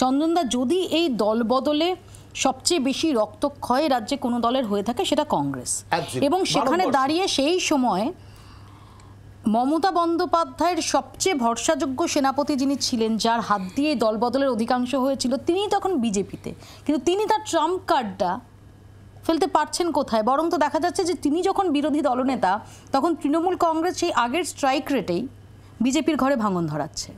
চন্দনদা যদি এই দল বদলে সবচেয়ে বেশি রক্তক্ষয় রাজ্যে কোনো দলের হয়ে থাকে সেটা কংগ্রেস এবং সেখানে দাঁড়িয়ে সেই সময় মমতা বন্দ্যোপাধ্যায়ের সবচেয়ে ভরসাযোগ্য সেনাপতি যিনি ছিলেন যার হাত দিয়ে দলবদলের অধিকাংশ হয়েছিল তিনি তখন বিজেপিতে কিন্তু তিনি তার ট্রাম্প কার্ডটা ফেলতে পারছেন কোথায় বরং তো দেখা যাচ্ছে যে তিনি যখন বিরোধী দলনেতা তখন তৃণমূল কংগ্রেস সেই আগের স্ট্রাইক রেটেই বিজেপির ঘরে ভাঙন ধরাচ্ছে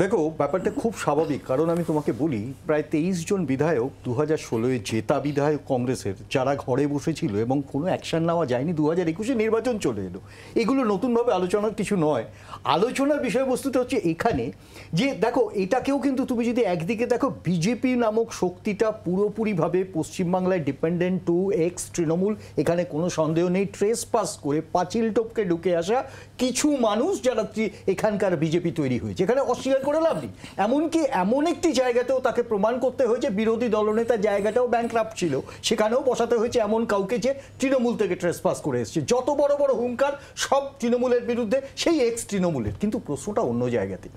দেখো ব্যাপারটা খুব স্বাভাবিক কারণ আমি তোমাকে বলি প্রায় তেইশ জন বিধায়ক দু হাজার ষোলোয় জেতা বিধায়ক কংগ্রেসের যারা ঘরে বসেছিল এবং কোনো অ্যাকশান নেওয়া যায়নি দু হাজার একুশে নির্বাচন চলে এলো এগুলো নতুনভাবে আলোচনার কিছু নয় আলোচনার বিষয়বস্তুটা হচ্ছে এখানে যে দেখো এটাকেও কিন্তু তুমি যদি একদিকে দেখো বিজেপি নামক শক্তিটা পুরোপুরিভাবে পশ্চিমবাংলায় ডিপেন্ডেন্ট টু এক্স তৃণমূল এখানে কোনো সন্দেহ নেই ট্রেস পাস করে পাঁচিল টোপকে ঢুকে আসা কিছু মানুষ যারা এখানকার বিজেপি তৈরি হয়েছে এখানে অস্বীকার করে লাভ নেই এমনকি এমন একটি জায়গাতেও তাকে প্রমাণ করতে হয়েছে বিরোধী দলনেতার জায়গাটাও ব্যাংক্রাপ ছিল সেখানেও বসাতে হয়েছে এমন কাউকে যে তৃণমূল থেকে ট্রেসপাস করে এসছে যত বড় বড় হুঙ্কার সব তৃণমূলের বিরুদ্ধে সেই এক্স তৃণমূলের কিন্তু প্রশ্নটা অন্য জায়গাতে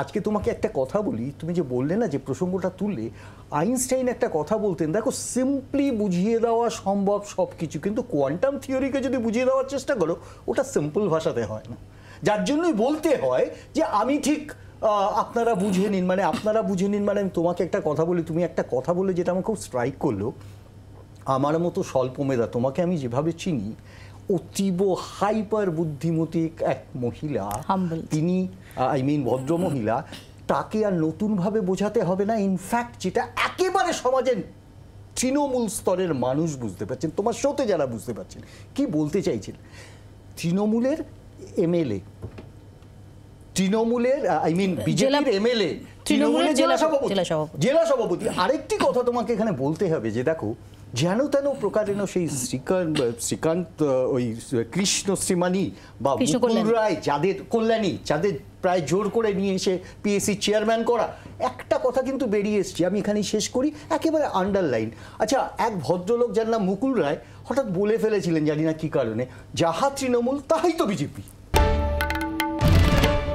আজকে তোমাকে একটা কথা বলি তুমি যে বললে না যে প্রসঙ্গটা তুললে আইনস্টাইন একটা কথা বলতেন দেখো সিম্পলি বুঝিয়ে দেওয়া সম্ভব সব কিছু কিন্তু কোয়ান্টাম থিওরিকে যদি বুঝিয়ে দেওয়ার চেষ্টা করো ওটা সিম্পল ভাষাতে হয় না যার জন্যই বলতে হয় যে আমি ঠিক আপনারা বুঝে নিন মানে আপনারা বুঝে নিন মানে আমি তোমাকে একটা কথা বলি তুমি একটা কথা বলে যেটা আমার খুব স্ট্রাইক করলো আমার মতো স্বল্প মেধা তোমাকে আমি যেভাবে চিনি অতীব হাইপার বুদ্ধিমতী এক মহিলা তিনি আই মিন ভদ্র মহিলা তাকে আর নতুনভাবে বোঝাতে হবে না ইনফ্যাক্ট যেটা একেবারে সমাজের তৃণমূল স্তরের মানুষ বুঝতে পারছেন তোমার শোতে যারা বুঝতে পারছেন কি বলতে চাইছেন তৃণমূলের এমএলএ তৃণমূলের আই মিন বিজেপির এমএলএ তৃণমূলের জেলা সভাপতি জেলা সভাপতি আরেকটি কথা তোমাকে এখানে বলতে হবে যে দেখো যেন তেন প্রকারেণ সেই শ্রীকান্ত শ্রীকান্ত ওই কৃষ্ণ শ্রীমানী বা মুকুল রায় যাদের কল্যাণী যাদের প্রায় জোর করে নিয়ে এসে পিএসসি চেয়ারম্যান করা একটা কথা কিন্তু বেরিয়ে এসছে আমি এখানেই শেষ করি একেবারে আন্ডারলাইন আচ্ছা এক ভদ্রলোক যার নাম মুকুল রায় হঠাৎ বলে ফেলেছিলেন জানি না কী কারণে যাহা তৃণমূল তাহাই তো বিজেপি